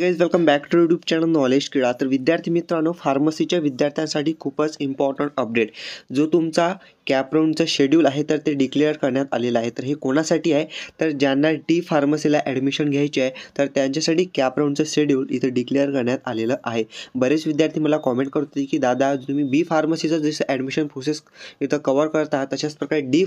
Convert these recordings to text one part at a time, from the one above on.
guys welcome back to YouTube channel knowledge Krida तर विद्यार्थी मित्रांनो फार्मसीच्या विद्यार्थ्यांसाठी खूपच इम्पॉर्टंट अपडेट जो तुमचा कॅपराऊंडचं शेड्यूल आहे तर ते डिक्लेअर करण्यात आलेलं आहे तर हे कोणासाठी आहे तर ज्यांना डी फार्मसीला ॲडमिशन घ्यायची आहे तर त्यांच्यासाठी कॅपराऊंडचं शेड्यूल इथं डिक्लेअर करण्यात आलेलं आहे बरेच विद्यार्थी मला कॉमेंट करत होते की दादा तुम्ही बी फार्मसीचं जसं ॲडमिशन प्रोसेस इथं कवर करता तशाच प्रकारे डी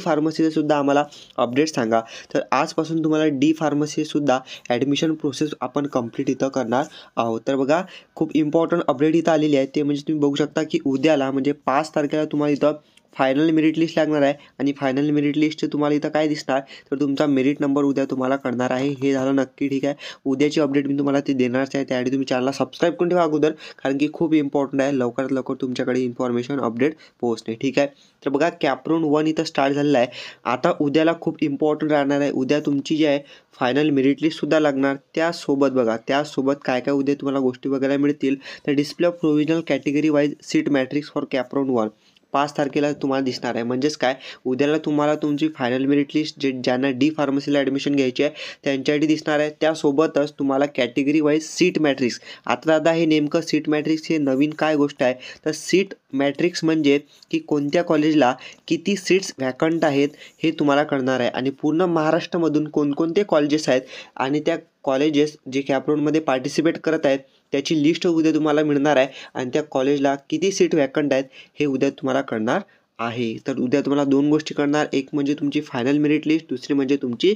सुद्धा आम्हाला अपडेट सांगा तर आजपासून तुम्हाला डी फार्मसीसुद्धा ॲडमिशन प्रोसेस आपण कंप्लीट इथं करणार आहोत तर बघा खूप इम्पॉर्टंट अपडेट इथं आलेली आहे ते म्हणजे तुम्ही बघू शकता की उद्याला म्हणजे पाच तारखेला तुम्हाला इथं फायनल मेरिट लिस्ट लागणार आहे आणि फायनल मेरिट लिस्ट तुम्हाला इथं काय दिसणार तर तुमचा मेरिट नंबर उद्या तुम्हाला कळणार आहे हे झालं नक्की ठीक आहे उद्याची अपडेट मी तुम्हाला ते देणारच आहे त्याआधी तुम्ही चॅनलला सबस्क्राईब करून ठेवा अगोदर कारण की खूप इम्पॉर्टंट आहे लवकरात लवकर तुमच्याकडे इन्फॉर्मेशन अपडेट पोहोचणे ठीक आहे तर बघा कॅप्रोन वन इथं स्टार्ट झालेला आहे आता उद्याला खूप इम्पॉर्टंट राहणार आहे उद्या तुमची जी आहे फायनल मेरिट लिस्टसुद्धा लागणार त्यासोबत बघा त्यासोबत काय काय उद्या तुम्हाला गोष्टी बघायला मिळतील तर display provisional category wise seat matrix for CAP round one पाच तारखेला तुम्हाला दिसणार आहे म्हणजेच काय उद्याला तुम्हाला तुमची फायनल मेरिट लिस्ट जे ज्यांना डी फार्मसीला ॲडमिशन घ्यायची आहे त्यांच्यासाठी दिसणार आहे त्यासोबतच तुम्हाला कॅटेगरी वाईज सीट मॅट्रिक्स आता दादा हे नेमकं सीट मॅट्रिक्स हे नवीन काय गोष्ट आहे तर सीट मॅट्रिक्स म्हणजे की कोणत्या कॉलेजला किती सीट्स व्हॅकंट आहेत हे तुम्हाला कळणार आहे आणि पूर्ण महाराष्ट्रामधून कोणकोणते कॉलेजेस आहेत आणि त्या कॉलेजेस जे मध्ये पार्टिसिपेट करत आहेत त्याची लिस्ट उद्या तुम्हाला मिळणार आहे आणि त्या कॉलेजला किती सीट वॅकंट आहेत हे उद्या तुम्हाला कळणार आहे तर उद्या तुम्हाला दोन गोष्टी करणार एक म्हणजे तुमची फायनल मेरिट लिस्ट दुसरी म्हणजे तुमची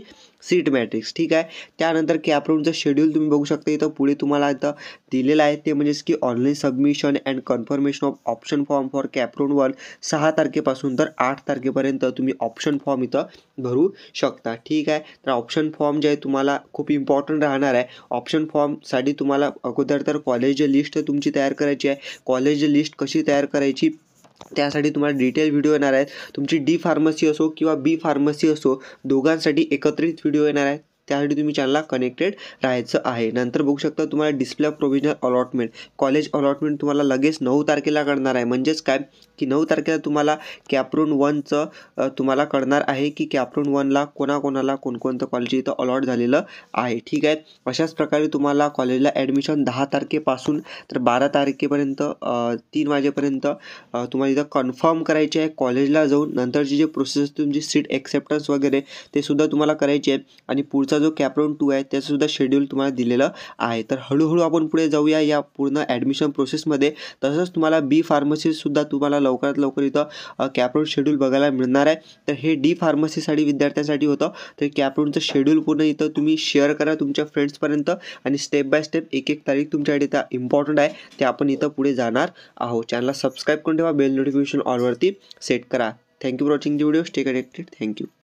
सीट मॅट्रिक्स ठीक आहे त्यानंतर कॅपरूमचं शेड्यूल तुम्ही बघू शकता इथं पुढे तुम्हाला इथं दिलेलं आहे ते म्हणजेच की online submission and confirmation of option form for CAP round one सहा तारखेपासून तर आठ तारखेपर्यंत तुम्ही ऑप्शन फॉर्म इथं भरू शकता ठीक आहे तर ऑप्शन फॉर्म जे आहे तुम्हाला खूप इम्पॉर्टंट राहणार आहे ऑप्शन फॉर्मसाठी तुम्हाला अगोदर तर कॉलेजची लिस्ट तुमची तयार करायची आहे कॉलेज लिस्ट कशी तयार करायची त्यासाठी तुम्हाला डिटेल व्हिडिओ येणार आहेत तुमची डी फार्मसी असो किंवा बी फार्मसी असो दोघांसाठी एकत्रित व्हिडिओ येणार आहेत त्यासाठी तुम्ही चॅनलला कनेक्टेड राहायचं आहे नंतर बघू शकता तुम्हाला display provisional allotment college allotment तुम्हाला लगेच नऊ तारखेला कळणार आहे म्हणजेच काय की नऊ तारखेला तुम्हाला कॅप्रून वनचं तुम्हाला कळणार आहे की कॅप्रून वनला कोणाकोणाला कोणकोणतं कॉलेज इथं अलॉट झालेलं आहे ठीक आहे अशाच प्रकारे तुम्हाला कॉलेजला ॲडमिशन दहा तारखेपासून तर बारा तारखेपर्यंत तीन वाजेपर्यंत तुम्हाला इथं कन्फर्म करायचे आहे कॉलेजला जाऊन नंतरची जे प्रोसेस तुमची सीट ॲक्सेप्टन्स वगैरे ते सुद्धा तुम्हाला करायची आहे आणि पुढचं पुढचा जो कॅप्रॉन टू आहे सुद्धा शेड्यूल तुम्हाला दिलेलं आहे तर हळूहळू आपण पुढे जाऊया या पूर्ण ॲडमिशन प्रोसेसमध्ये तसंच तुम्हाला बी फार्मसीसुद्धा तुम्हाला लवकरात लवकर इथं कॅप्रॉन शेड्यूल बघायला मिळणार आहे तर हे डी फार्मसीसाठी विद्यार्थ्यांसाठी होतं तर कॅप्रॉनचं शेड्यूल पूर्ण इथं तुम्ही शेअर करा तुमच्या फ्रेंड्सपर्यंत आणि स्टेप बाय स्टेप एक एक तारीख तुमच्याकडे त्या इम्पॉर्टंट आहे ते आपण इथं पुढे जाणार आहोत चॅनलला सबस्क्राईब करून ठेवा बेल नोटिफिकेशन ऑलवरती सेट करा thank you for watching the video stay connected thank you